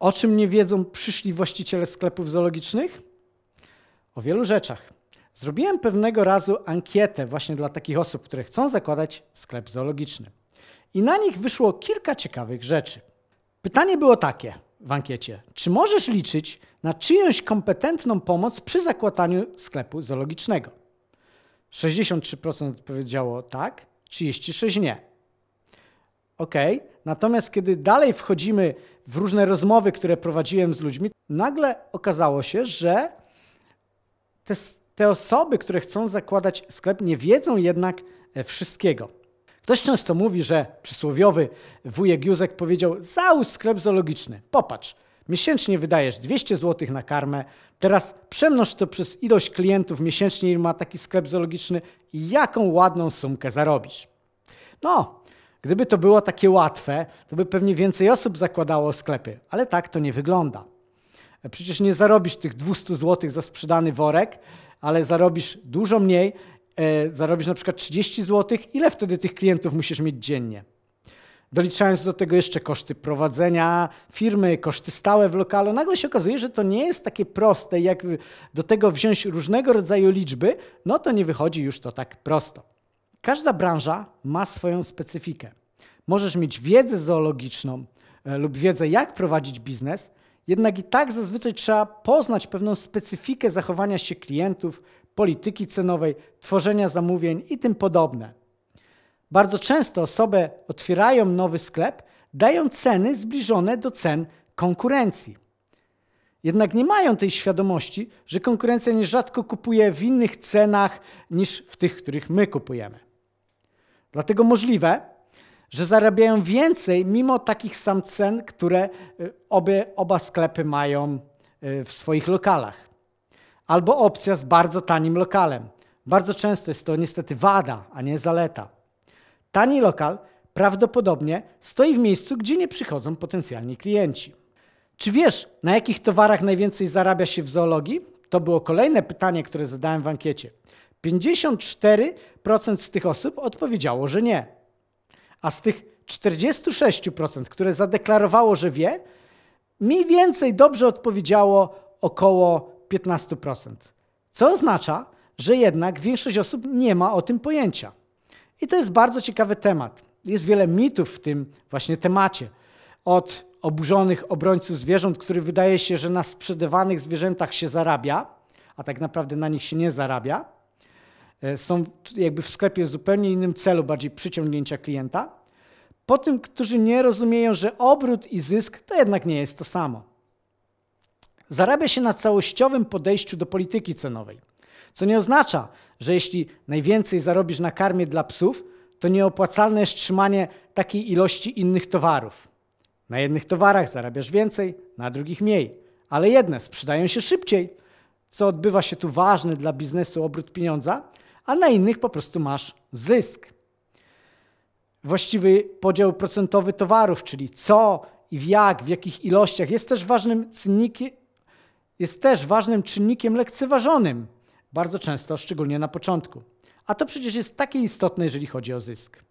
O czym nie wiedzą przyszli właściciele sklepów zoologicznych? O wielu rzeczach. Zrobiłem pewnego razu ankietę właśnie dla takich osób, które chcą zakładać sklep zoologiczny. I na nich wyszło kilka ciekawych rzeczy. Pytanie było takie w ankiecie: czy możesz liczyć na czyjąś kompetentną pomoc przy zakładaniu sklepu zoologicznego? 63% odpowiedziało tak, 36% nie ok. Natomiast kiedy dalej wchodzimy w różne rozmowy, które prowadziłem z ludźmi, nagle okazało się, że te, te osoby, które chcą zakładać sklep, nie wiedzą jednak e, wszystkiego. Ktoś często mówi, że przysłowiowy wujek Józek powiedział: Załóż sklep zoologiczny, popatrz. Miesięcznie wydajesz 200 zł na karmę, teraz przemnoż to przez ilość klientów miesięcznie, ile ma taki sklep zoologiczny i jaką ładną sumkę zarobisz. No, Gdyby to było takie łatwe, to by pewnie więcej osób zakładało sklepy, ale tak to nie wygląda. E, przecież nie zarobisz tych 200 zł za sprzedany worek, ale zarobisz dużo mniej, e, zarobisz na przykład 30 zł. Ile wtedy tych klientów musisz mieć dziennie? Doliczając do tego jeszcze koszty prowadzenia firmy, koszty stałe w lokalu, nagle się okazuje, że to nie jest takie proste. Jak do tego wziąć różnego rodzaju liczby, no to nie wychodzi już to tak prosto. Każda branża ma swoją specyfikę. Możesz mieć wiedzę zoologiczną e, lub wiedzę, jak prowadzić biznes, jednak i tak zazwyczaj trzeba poznać pewną specyfikę zachowania się klientów, polityki cenowej, tworzenia zamówień i tym podobne. Bardzo często osoby otwierają nowy sklep, dają ceny zbliżone do cen konkurencji. Jednak nie mają tej świadomości, że konkurencja nierzadko kupuje w innych cenach niż w tych, których my kupujemy. Dlatego możliwe, że zarabiają więcej mimo takich sam cen, które y, obie, oba sklepy mają y, w swoich lokalach. Albo opcja z bardzo tanim lokalem. Bardzo często jest to niestety wada, a nie zaleta. Tani lokal prawdopodobnie stoi w miejscu, gdzie nie przychodzą potencjalni klienci. Czy wiesz, na jakich towarach najwięcej zarabia się w zoologii? To było kolejne pytanie, które zadałem w ankiecie. 54% z tych osób odpowiedziało, że nie. A z tych 46%, które zadeklarowało, że wie, mniej więcej dobrze odpowiedziało około 15%. Co oznacza, że jednak większość osób nie ma o tym pojęcia. I to jest bardzo ciekawy temat. Jest wiele mitów w tym właśnie temacie. Od oburzonych obrońców zwierząt, który wydaje się, że na sprzedawanych zwierzętach się zarabia, a tak naprawdę na nich się nie zarabia, E, są jakby w sklepie w zupełnie innym celu, bardziej przyciągnięcia klienta, po tym, którzy nie rozumieją, że obrót i zysk to jednak nie jest to samo. Zarabia się na całościowym podejściu do polityki cenowej, co nie oznacza, że jeśli najwięcej zarobisz na karmie dla psów, to nieopłacalne jest trzymanie takiej ilości innych towarów. Na jednych towarach zarabiasz więcej, na drugich mniej, ale jedne sprzedają się szybciej, co odbywa się tu ważny dla biznesu obrót pieniądza, a na innych po prostu masz zysk. Właściwy podział procentowy towarów, czyli co i w jak, w jakich ilościach, jest też ważnym czynnikiem, jest też ważnym czynnikiem lekceważonym, bardzo często, szczególnie na początku. A to przecież jest takie istotne, jeżeli chodzi o zysk.